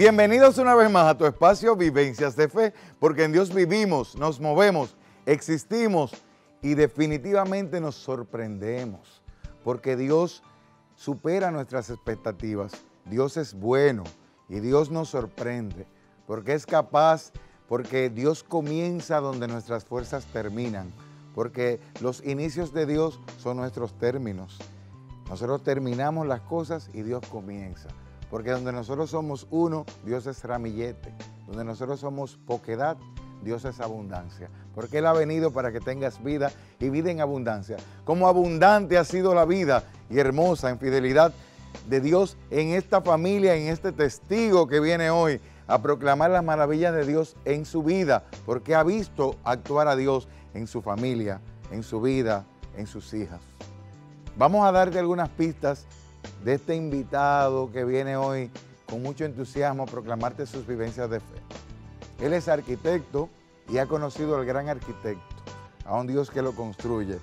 Bienvenidos una vez más a tu espacio Vivencias de Fe, porque en Dios vivimos, nos movemos, existimos y definitivamente nos sorprendemos, porque Dios supera nuestras expectativas. Dios es bueno y Dios nos sorprende, porque es capaz, porque Dios comienza donde nuestras fuerzas terminan, porque los inicios de Dios son nuestros términos. Nosotros terminamos las cosas y Dios comienza. Porque donde nosotros somos uno, Dios es ramillete. Donde nosotros somos poquedad, Dios es abundancia. Porque Él ha venido para que tengas vida y vida en abundancia. Como abundante ha sido la vida y hermosa en fidelidad de Dios en esta familia, en este testigo que viene hoy a proclamar la maravilla de Dios en su vida, porque ha visto actuar a Dios en su familia, en su vida, en sus hijas. Vamos a darte algunas pistas de este invitado que viene hoy con mucho entusiasmo a proclamarte sus vivencias de fe. Él es arquitecto y ha conocido al gran arquitecto, a un Dios que lo construye.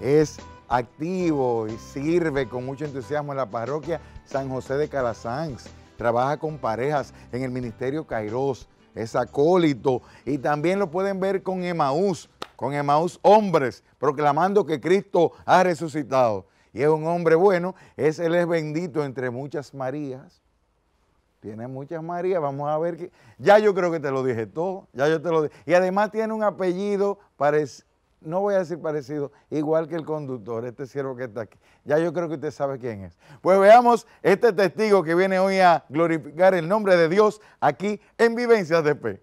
Es activo y sirve con mucho entusiasmo en la parroquia San José de Calasanz. Trabaja con parejas en el Ministerio Cairós, es acólito y también lo pueden ver con Emaús, con Emaús hombres, proclamando que Cristo ha resucitado y es un hombre bueno, es, él es bendito entre muchas Marías. Tiene muchas Marías, vamos a ver que. Ya yo creo que te lo dije todo, ya yo te lo Y además tiene un apellido no voy a decir parecido, igual que el conductor, este siervo que está aquí. Ya yo creo que usted sabe quién es. Pues veamos este testigo que viene hoy a glorificar el nombre de Dios aquí en Vivencias de Fe.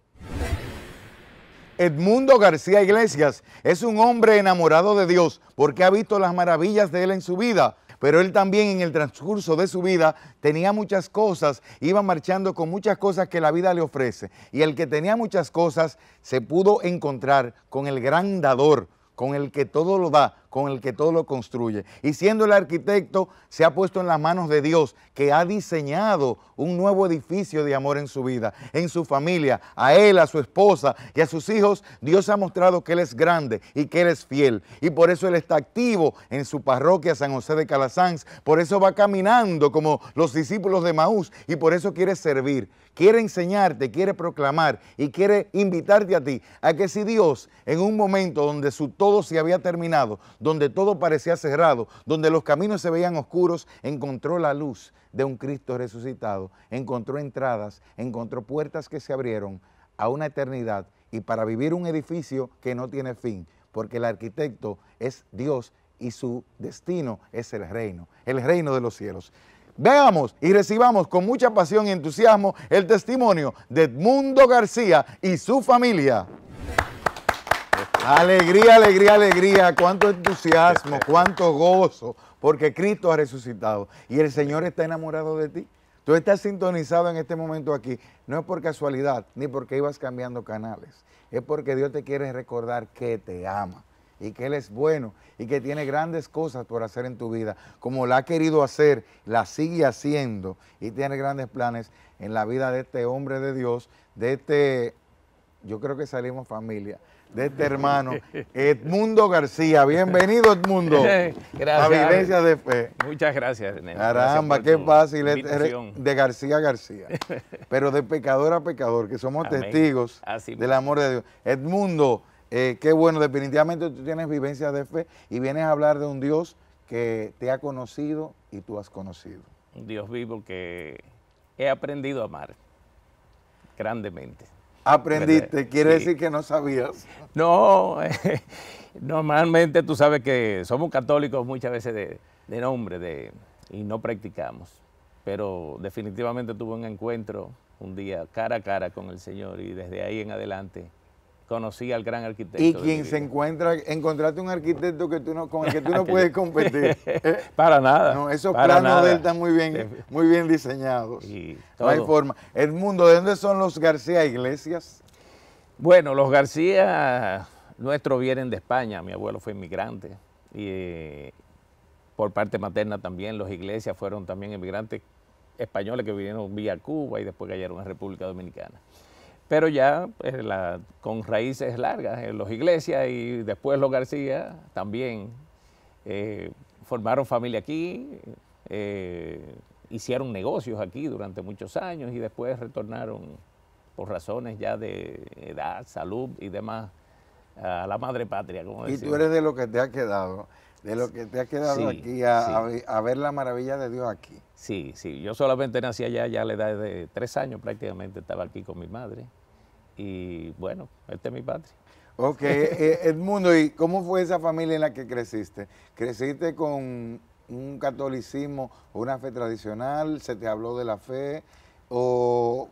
Edmundo García Iglesias es un hombre enamorado de Dios porque ha visto las maravillas de Él en su vida, pero él también en el transcurso de su vida tenía muchas cosas, iba marchando con muchas cosas que la vida le ofrece. Y el que tenía muchas cosas se pudo encontrar con el gran dador, con el que todo lo da, con el que todo lo construye. Y siendo el arquitecto, se ha puesto en las manos de Dios, que ha diseñado un nuevo edificio de amor en su vida, en su familia, a él, a su esposa y a sus hijos. Dios ha mostrado que Él es grande y que Él es fiel. Y por eso Él está activo en su parroquia San José de Calasanz. Por eso va caminando como los discípulos de Maús y por eso quiere servir, quiere enseñarte, quiere proclamar y quiere invitarte a ti a que si Dios en un momento donde su todo se había terminado, donde todo parecía cerrado, donde los caminos se veían oscuros, encontró la luz de un Cristo resucitado, encontró entradas, encontró puertas que se abrieron a una eternidad y para vivir un edificio que no tiene fin, porque el arquitecto es Dios y su destino es el reino, el reino de los cielos. Veamos y recibamos con mucha pasión y entusiasmo el testimonio de Edmundo García y su familia. Alegría, alegría, alegría. Cuánto entusiasmo, cuánto gozo, porque Cristo ha resucitado y el Señor está enamorado de ti. Tú estás sintonizado en este momento aquí. No es por casualidad, ni porque ibas cambiando canales. Es porque Dios te quiere recordar que te ama y que Él es bueno y que tiene grandes cosas por hacer en tu vida, como la ha querido hacer, la sigue haciendo y tiene grandes planes en la vida de este hombre de Dios, de este, yo creo que salimos familia, de este hermano, Edmundo García. Bienvenido, Edmundo. gracias. A Vivencia de Fe. Muchas gracias, Néstor. Caramba, qué fácil de García García. Pero de pecador a pecador, que somos testigos del amor de Dios. Edmundo, eh, qué bueno, definitivamente tú tienes Vivencia de fe y vienes a hablar de un Dios que te ha conocido y tú has conocido. Un Dios vivo que he aprendido a amar grandemente. Aprendiste, quiere decir que no sabías. No, normalmente tú sabes que somos católicos muchas veces de, nombre de, y no practicamos, pero definitivamente tuve un encuentro un día cara a cara con el Señor y desde ahí en adelante conocí al gran arquitecto. Y quien se encuentra, encontraste un arquitecto que tú no, con el que tú no puedes competir. para nada. No, esos planos nada. están muy bien, muy bien diseñados. Y no hay forma. El mundo, ¿de dónde son los García Iglesias? Bueno, los García nuestros vienen de España. Mi abuelo fue inmigrante. Y eh, por parte materna también, los Iglesias fueron también inmigrantes españoles que vinieron vía Cuba y después cayeron a República Dominicana pero ya pues, con raíces largas. Eh, los Iglesias y después los García también eh, formaron familia aquí, eh, hicieron negocios aquí durante muchos años y después retornaron por razones ya de edad, salud y demás a la madre patria. y tú eres de lo que te ha quedado, de lo que te ha quedado aquí, a, ver la maravilla de Dios aquí. Sí, sí, yo solamente nací allá ya a la edad de tres años prácticamente, estaba aquí con mi madre y bueno, este es mi patria. Ok, eh, eh, Edmundo, ¿y cómo fue esa familia en la que creciste? ¿Creciste con un catolicismo o una fe tradicional? ¿Se te habló de la fe? ¿O,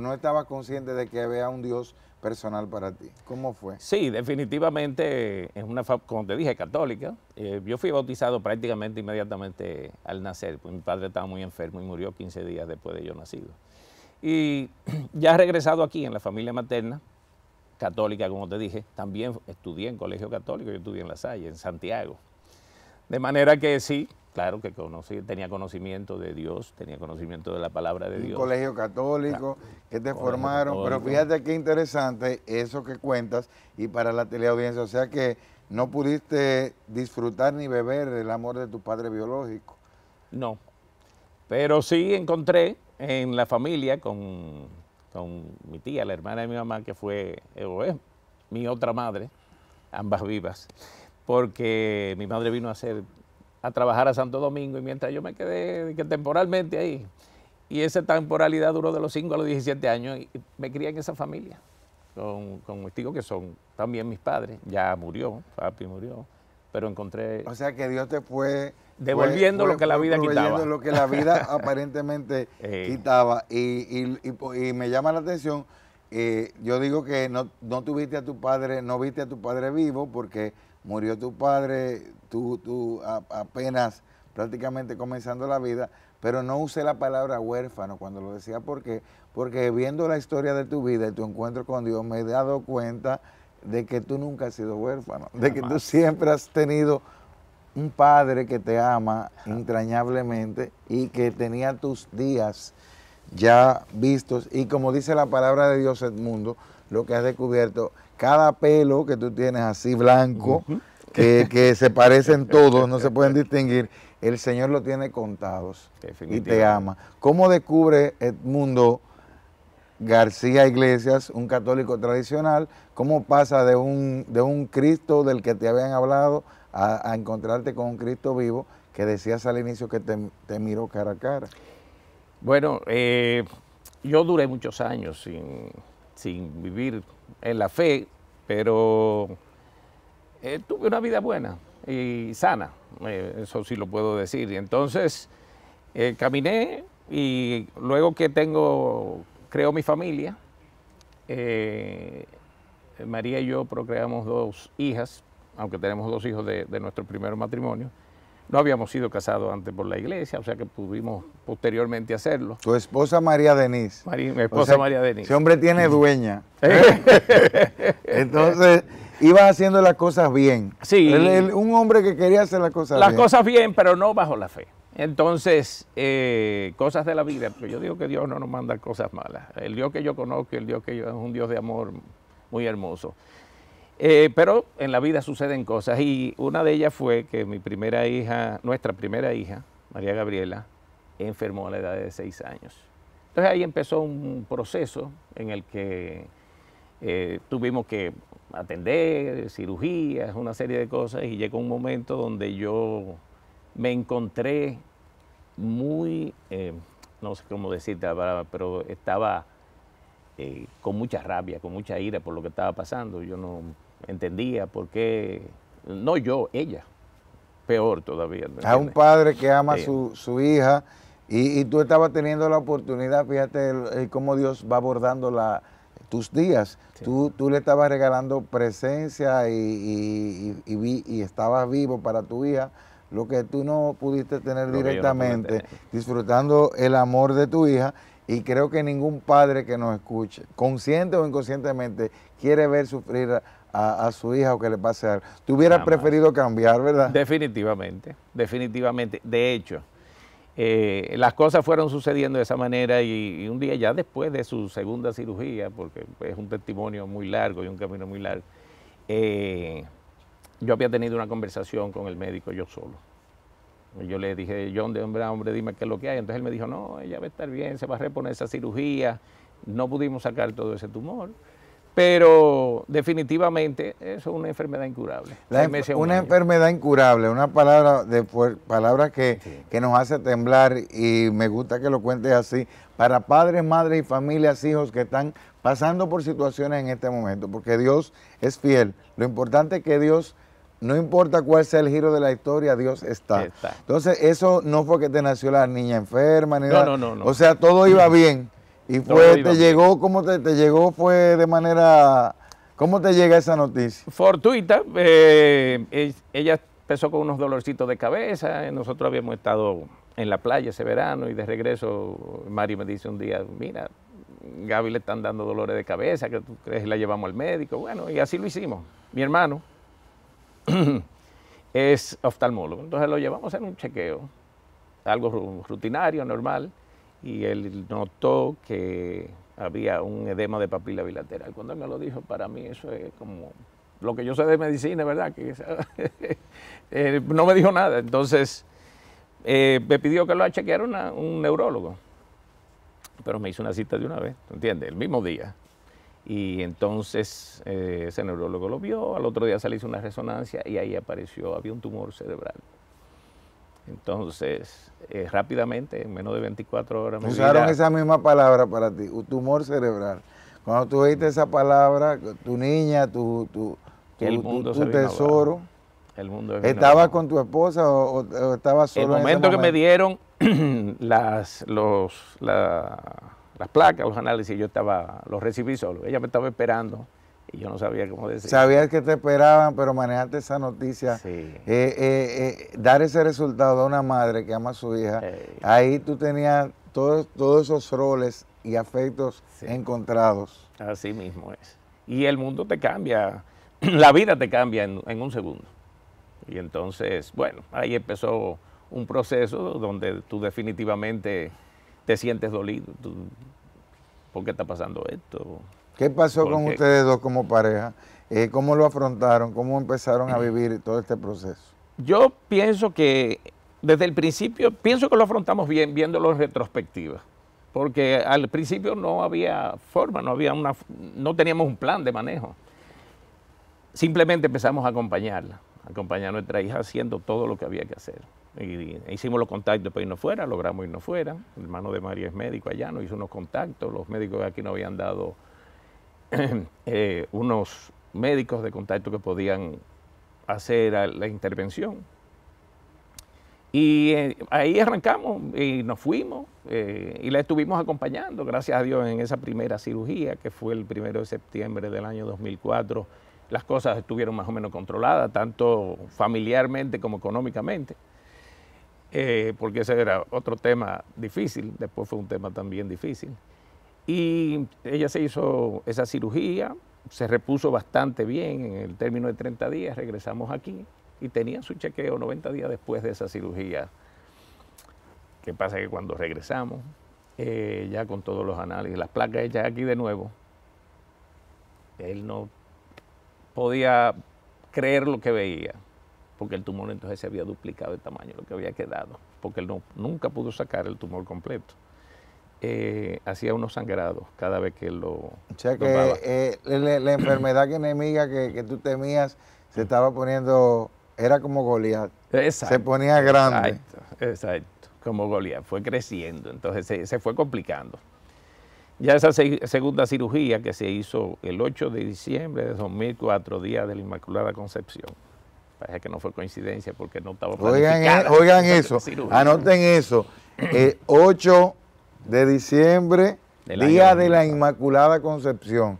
no estabas consciente de que había un Dios personal para ti? ¿Cómo fue? Sí, definitivamente es una, como te dije, católica. Eh, yo fui bautizado prácticamente inmediatamente al nacer, pues mi padre estaba muy enfermo y murió 15 días después de yo nacido. Y ya regresado aquí en la familia materna, católica, como te dije, también estudié en colegio católico, yo estudié en La Salle, en Santiago. De manera que sí, claro que conocí, tenía conocimiento de Dios, tenía conocimiento de la palabra de Dios. Un colegio católico, que te formaron, pero fíjate qué interesante eso que cuentas y para la teleaudiencia, o sea que no pudiste disfrutar ni beber el amor de tu padre biológico. No, pero sí encontré en la familia con, mi tía, la hermana de mi mamá, que fue, eh, mi otra madre, ambas vivas, porque mi madre vino a hacer a trabajar a Santo Domingo y mientras yo me quedé temporalmente ahí. Y esa temporalidad duró de los 5 a los 17 años y me crié en esa familia, con, con mis que son también mis padres. Ya murió, papi murió, pero encontré... O sea que Dios te fue... Puede devolviendo lo que la vida quitaba. Devolviendo lo que la vida aparentemente quitaba. Y, me llama la atención, eh, yo digo que no, tuviste a tu padre, no viste a tu padre vivo porque murió tu padre, tú, tú apenas prácticamente comenzando la vida, pero no usé la palabra huérfano cuando lo decía porque, porque viendo la historia de tu vida y tu encuentro con Dios me he dado cuenta de que tú nunca has sido huérfano, de que tú siempre has tenido un padre que te ama entrañablemente y que tenía tus días ya vistos y como dice la palabra de Dios Edmundo, lo que has descubierto, cada pelo que tú tienes así blanco, que, se parecen todos, no se pueden distinguir, el Señor lo tiene contados y te ama. ¿Cómo descubre Edmundo García Iglesias, un católico tradicional, cómo pasa de un, de un Cristo del que te habían hablado a, encontrarte con un Cristo vivo que decías al inicio que te, miró cara a cara. Bueno, eh, yo duré muchos años sin, vivir en la fe, pero eh, tuve una vida buena y sana, eh, eso sí lo puedo decir. Y entonces caminé y luego que tengo, creo mi familia, María y yo procreamos dos hijas, aunque tenemos dos hijos de, nuestro primer matrimonio, no habíamos sido casados antes por la iglesia, o sea que pudimos posteriormente hacerlo. Tu esposa María Denise. mi esposa María Denise. Ese hombre tiene dueña. Eh. Entonces, iba haciendo las cosas bien. Sí. un hombre que quería hacer las cosas bien. Las cosas bien, pero no bajo la fe. Entonces, eh, cosas de la vida, porque yo digo que Dios no nos manda cosas malas. El Dios que yo conozco, el Dios que yo es un Dios de amor muy hermoso. Eh, pero en la vida suceden cosas y una de ellas fue que mi primera hija, nuestra primera hija, María Gabriela, enfermó a la edad de seis años. Entonces ahí empezó un proceso en el que eh, tuvimos que atender cirugías, una serie de cosas y llegó un momento donde yo me encontré muy, eh, no sé cómo decirte, pero estaba con mucha rabia, con mucha ira por lo que estaba pasando. Yo no entendía por qué, no yo, ella, peor todavía. A un padre que ama a su, hija y, tú estabas teniendo la oportunidad, fíjate cómo Dios va abordando la, tus días. Tú, tú, le estabas regalando presencia y, y, estabas vivo para tu hija, lo que tú no pudiste tener directamente, disfrutando el amor de tu hija. Y creo que ningún padre que nos escuche, consciente o inconscientemente, quiere ver sufrir a, su hija o que le pase algo. hubieras preferido cambiar, ¿verdad? Definitivamente, definitivamente. De hecho, eh, las cosas fueron sucediendo de esa manera y, un día ya después de su segunda cirugía, porque es un testimonio muy largo y un camino muy largo, eh, yo había tenido una conversación con el médico yo solo. Yo le dije, John, de hombre a hombre, dime qué es lo que hay. Entonces él me dijo, no, ella va a estar bien, se va a reponer esa cirugía. No pudimos sacar todo ese tumor. Pero definitivamente es una enfermedad incurable. una enfermedad incurable, una palabra, de, palabra que, nos hace temblar y me gusta que lo cuentes así, para padres, madres y familias, hijos que están pasando por situaciones en este momento, porque Dios es fiel. Lo importante es que Dios... No importa cuál sea el giro de la historia, Dios está. Entonces, eso no fue que te nació la niña enferma ni No, no, no. O sea, todo iba bien. Y fue, te llegó, ¿cómo te, llegó? Fue de manera, ¿cómo te llega esa noticia? Fortuita, eh, ella empezó con unos dolorcitos de cabeza, eh, nosotros habíamos estado en la playa ese verano y de regreso Mario me dice un día, mira, Gaby le están dando dolores de cabeza, que tú crees la llevamos al médico, bueno, y así lo hicimos. Mi hermano es oftalmólogo, entonces lo llevamos en un chequeo, algo rutinario, normal, y él notó que había un edema de papila bilateral. Cuando él me lo dijo, para mí eso es como lo que yo sé de medicina, ¿verdad? Que, eh, no me dijo nada. Entonces, eh, me pidió que lo chequeara un neurólogo. Pero me hizo una cita de una vez, ¿entiendes? El mismo día. Y entonces eh, ese neurólogo lo vio, al otro día se le hizo una resonancia y ahí apareció, había un tumor cerebral. Entonces, eh, rápidamente, en menos de 24 horas... Usaron esa misma palabra para ti, un tumor cerebral. Cuando tú oíste esa palabra, tu niña, tu, tu, tu, tesoro... El mundo estaba con tu esposa o, estaba estabas solo? El momento, en momento que me dieron las, los, las placas, los análisis, yo estaba, los recibí solo. Ella me estaba esperando yo no sabía cómo decir. Sabías que te esperaban, pero manejarte esa noticia. Sí. Eh, eh, eh, dar ese resultado a una madre que ama a su hija, ahí tú tenías todos, todos esos roles y afectos encontrados. Así mismo es. Y el mundo te cambia, la vida te cambia en, un segundo. Y entonces, bueno, ahí empezó un proceso donde tú definitivamente te sientes dolido. ¿Por qué está pasando esto? ¿Qué pasó con ustedes dos como pareja? Eh, ¿Cómo lo afrontaron? ¿Cómo empezaron a vivir todo este proceso? Yo pienso que desde el principio, pienso que lo afrontamos bien viéndolo en retrospectiva. Porque al principio no había forma, no, había una, no teníamos un plan de manejo. Simplemente empezamos a acompañarla, a acompañar a nuestra hija haciendo todo lo que había que hacer. Y, hicimos los contactos para irnos fuera, logramos irnos fuera. El hermano de María es médico allá, nos hizo unos contactos, los médicos de aquí no habían dado Eh, unos médicos de contacto que podían hacer la intervención. Y eh, ahí arrancamos y nos fuimos eh, y la estuvimos acompañando, gracias a Dios, en esa primera cirugía, que fue el primero de septiembre del año 2004. Las cosas estuvieron más o menos controladas, tanto familiarmente como económicamente, porque ese era otro tema difícil, después fue un tema también difícil. Y ella se hizo esa cirugía, se repuso bastante bien en el término de 30 días, regresamos aquí y tenía su chequeo 90 días después de esa cirugía. ¿Qué pasa? Que cuando regresamos, eh, ya con todos los análisis, las placas hechas aquí de nuevo, él no podía creer lo que veía, porque el tumor entonces se había duplicado de tamaño, lo que había quedado, porque él no, nunca pudo sacar el tumor completo. Eh, hacía unos sangrados cada vez que lo. O eh, la, enfermedad enemiga que, tú temías se estaba poniendo. Era como Goliat. Se ponía grande. Exacto, Como Goliat. Fue creciendo. Entonces se, fue complicando. Ya esa segunda cirugía que se hizo el 8 de diciembre de 2004, día de la Inmaculada Concepción. Parece que no fue coincidencia porque no estaba Oigan, eh, eso, anoten eso. Eh, 8 de diciembre, día de la Inmaculada Concepción.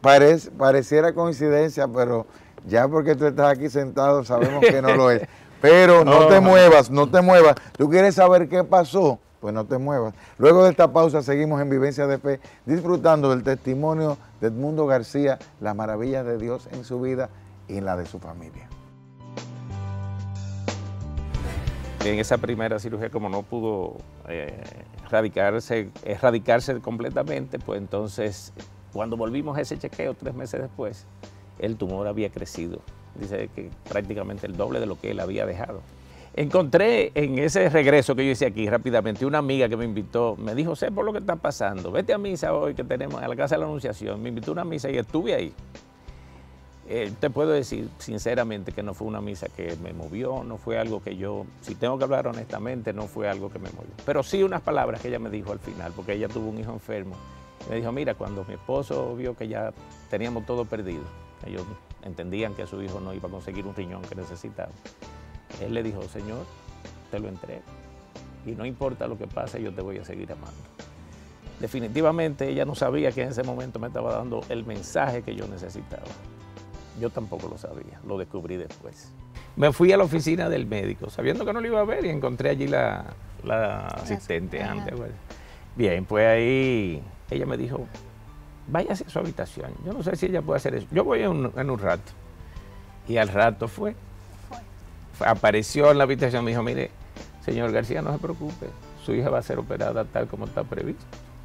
parece, pareciera coincidencia, pero ya porque tú estás aquí sentado sabemos que no lo es. Pero no te oh. muevas, no te muevas. ¿Tú quieres saber qué pasó? Pues no te muevas. Luego de esta pausa seguimos en Vivencia de Fe, disfrutando del testimonio de Edmundo García, las maravillas de Dios en su vida y en la de su familia. En esa primera cirugía, como no pudo eh, radicarse, erradicarse completamente, pues entonces cuando volvimos a ese chequeo tres meses después, el tumor había crecido, dice que prácticamente el doble de lo que él había dejado. Encontré en ese regreso que yo hice aquí rápidamente una amiga que me invitó, me dijo, sé por lo que está pasando, vete a misa hoy que tenemos a la Casa de la Anunciación, me invitó a una misa y estuve ahí. Eh, te puedo decir sinceramente que no fue una misa que me movió, no fue algo que yo, si tengo que hablar honestamente, no fue algo que me movió. Pero sí unas palabras que ella me dijo al final, porque ella tuvo un hijo enfermo. Me dijo, mira, cuando mi esposo vio que ya teníamos todo perdido, ellos entendían que su hijo no iba a conseguir un riñón que necesitaba, él le dijo, Señor, te lo entrego. Y no importa lo que pase, yo te voy a seguir amando. Definitivamente ella no sabía que en ese momento me estaba dando el mensaje que yo necesitaba. Yo tampoco lo sabía, lo descubrí después. Me fui a la oficina del médico, sabiendo que no lo iba a ver, y encontré allí la, asistente antes. Pues. Bien, pues ahí ella me dijo, váyase a su habitación. Yo no sé si ella puede hacer eso. Yo voy en un, rato. Y al rato fue. fue. Apareció en la habitación, me dijo, mire, señor García, no se preocupe, su hija va a ser operada tal como está previsto.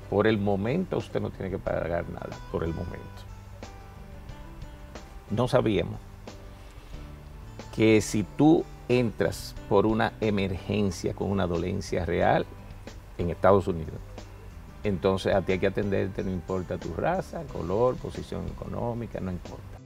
Por el momento usted no tiene que pagar nada, por el momento no sabíamos que si tú entras por una emergencia con una dolencia real en Estados Unidos, entonces a ti hay que atenderte, no importa tu raza, color, posición económica, no importa.